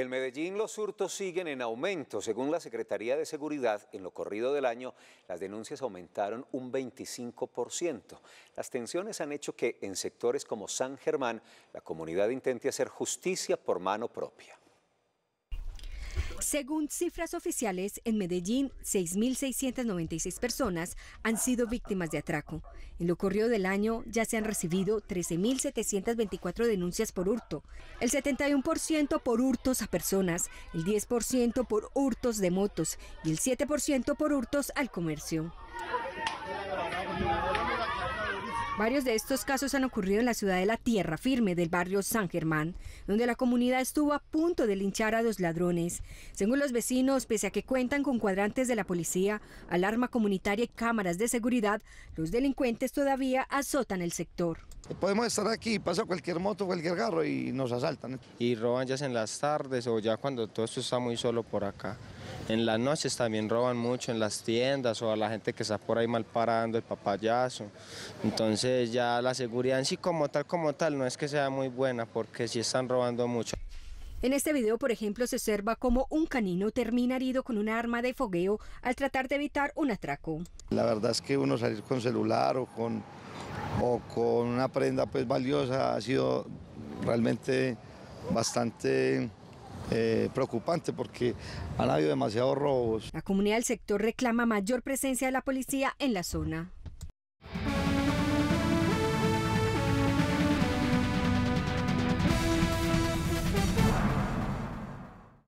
En Medellín los hurtos siguen en aumento. Según la Secretaría de Seguridad, en lo corrido del año las denuncias aumentaron un 25%. Las tensiones han hecho que en sectores como San Germán la comunidad intente hacer justicia por mano propia. Según cifras oficiales, en Medellín, 6.696 personas han sido víctimas de atraco. En lo corrido del año ya se han recibido 13.724 denuncias por hurto, el 71% por hurtos a personas, el 10% por hurtos de motos y el 7% por hurtos al comercio. Varios de estos casos han ocurrido en la ciudad de La Tierra Firme del barrio San Germán, donde la comunidad estuvo a punto de linchar a dos ladrones. Según los vecinos, pese a que cuentan con cuadrantes de la policía, alarma comunitaria y cámaras de seguridad, los delincuentes todavía azotan el sector. Podemos estar aquí, pasa cualquier moto, cualquier carro y nos asaltan. Y roban ya en las tardes o ya cuando todo esto está muy solo por acá. En las noches también roban mucho en las tiendas o a la gente que está por ahí mal parando, el papayazo. Entonces ya la seguridad en sí como tal, como tal, no es que sea muy buena porque sí están robando mucho. En este video, por ejemplo, se observa cómo un canino termina herido con un arma de fogueo al tratar de evitar un atraco. La verdad es que uno salir con celular o con, o con una prenda pues valiosa ha sido realmente bastante eh, preocupante porque han habido demasiados robos. La comunidad del sector reclama mayor presencia de la policía en la zona.